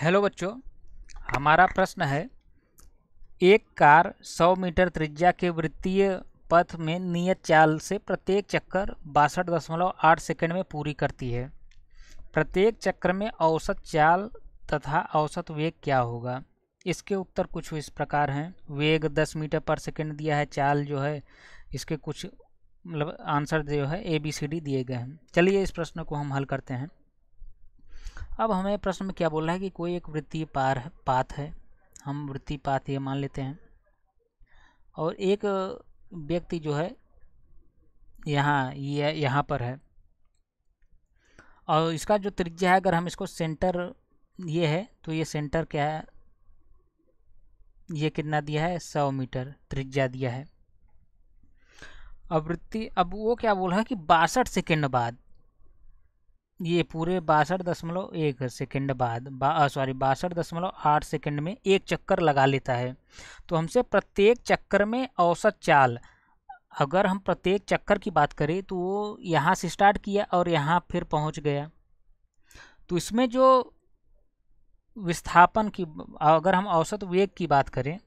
Hello बच्चों हमारा प्रश्न है एक कार 100 मीटर त्रिज्या के वृत्तीय पथ में नियत चाल से प्रत्येक चक्कर बासठ दशमलव आठ सेकेंड में पूरी करती है प्रत्येक चक्कर में औसत चाल तथा औसत वेग क्या होगा इसके उत्तर कुछ इस प्रकार हैं वेग 10 मीटर पर सेकेंड दिया है चाल जो है इसके कुछ मतलब आंसर जो है ए बी सी डी दिए गए हैं चलिए इस प्रश्न को हम हल करते हैं अब हमें प्रश्न में क्या बोल रहा है कि कोई एक वृत्ति पार पाथ है हम वृत्ति पाथ ये मान लेते हैं और एक व्यक्ति जो है यहाँ ये यहाँ पर है और इसका जो त्रिज्या है अगर हम इसको सेंटर ये है तो ये सेंटर क्या है ये कितना दिया है सौ मीटर त्रिज्या दिया है अब वृत्ति अब वो क्या बोल रहा है कि बासठ सेकेंड बाद ये पूरे बासठ दशमलव एक सेकेंड बाद बा, सॉरी बासठ दशमलव आठ सेकेंड में एक चक्कर लगा लेता है तो हमसे प्रत्येक चक्कर में औसत चाल अगर हम प्रत्येक चक्कर की बात करें तो वो यहाँ से स्टार्ट किया और यहाँ फिर पहुँच गया तो इसमें जो विस्थापन की अगर हम औसत वेग की बात करें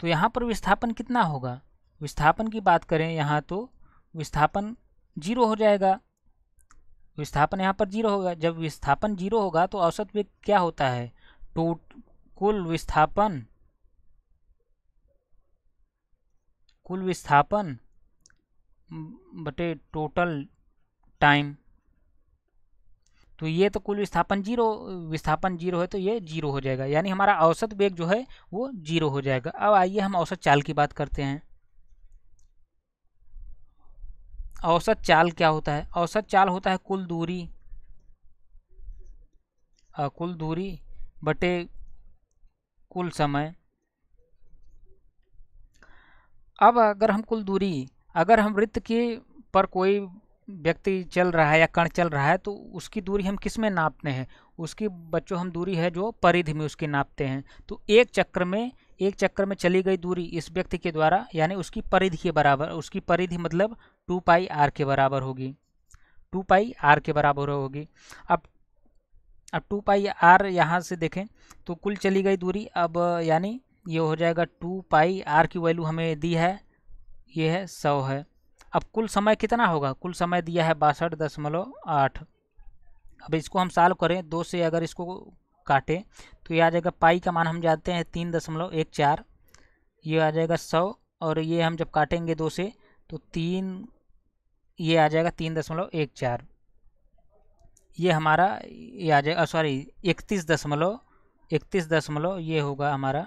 तो यहाँ पर विस्थापन कितना होगा विस्थापन की बात करें यहाँ तो विस्थापन जीरो हो जाएगा विस्थापन यहाँ पर जीरो होगा जब विस्थापन जीरो होगा तो औसत वेग क्या होता है टोट कुल विस्थापन कुल विस्थापन बटे टोटल टाइम तो ये तो कुल विस्थापन जीरो विस्थापन जीरो है तो ये जीरो हो जाएगा यानी हमारा औसत वेग जो है वो जीरो हो जाएगा अब आइए हम औसत चाल की बात करते हैं औसत चाल क्या होता है औसत चाल होता है कुल दूरी आ, कुल दूरी बटे कुल समय अब अगर हम कुल दूरी अगर हम वृत्त के पर कोई व्यक्ति चल रहा है या कण चल रहा है तो उसकी दूरी हम किस में नापते हैं उसकी बच्चों हम दूरी है जो परिधि में उसकी नापते हैं तो एक चक्र में एक चक्र में चली गई दूरी इस व्यक्ति के द्वारा यानी उसकी परिधि के बराबर उसकी परिधि मतलब टू पाई आर के बराबर होगी टू पाई आर के बराबर होगी अब अब टू पाई आर यहाँ से देखें तो कुल चली गई दूरी अब यानी ये हो जाएगा टू पाई आर की वैल्यू हमें दी है ये है सौ है अब कुल समय कितना होगा कुल समय दिया है बासठ दशमलव आठ अब इसको हम साल करें दो से अगर इसको काटें तो ये आ जाएगा पाई का मान हम जानते हैं तीन दशमलव एक चार ये आ जाएगा सौ और ये हम जब काटेंगे दो से तो तीन ये आ जाएगा तीन दशमलव एक चार ये हमारा ये आ जाएगा सॉरी इकतीस दशमलव इकतीस दशमलव ये होगा हमारा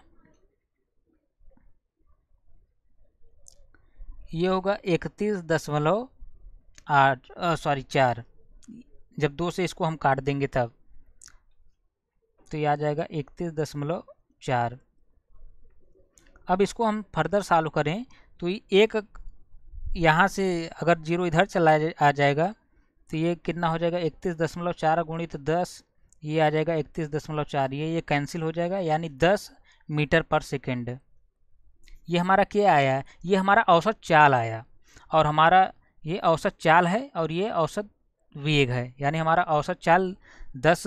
ये होगा इकतीस दशमलव आठ सॉरी चार जब दो से इसको हम काट देंगे तब तो ये आ जाएगा इकतीस दशमलव चार अब इसको हम फर्दर सॉल्व करें तो ये एक यहाँ से अगर जीरो इधर चला आ जाएगा तो ये कितना हो जाएगा इकतीस दशमलव चार गुणित दस ये आ जाएगा इकतीस दशमलव चार ये ये कैंसिल हो जाएगा यानी दस मीटर पर सेकेंड ये हमारा क्या आया ये हमारा औसत चाल आया और हमारा ये औसत चाल है और ये औसत वेग है यानी हमारा औसत चाल दस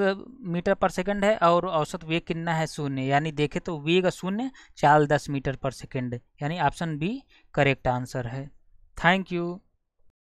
मीटर पर सेकेंड है और औसत वेग कितना है शून्य यानी देखें तो वेग शून्य चाल दस मीटर पर सेकेंड यानी ऑप्शन बी करेक्ट आंसर है Thank you.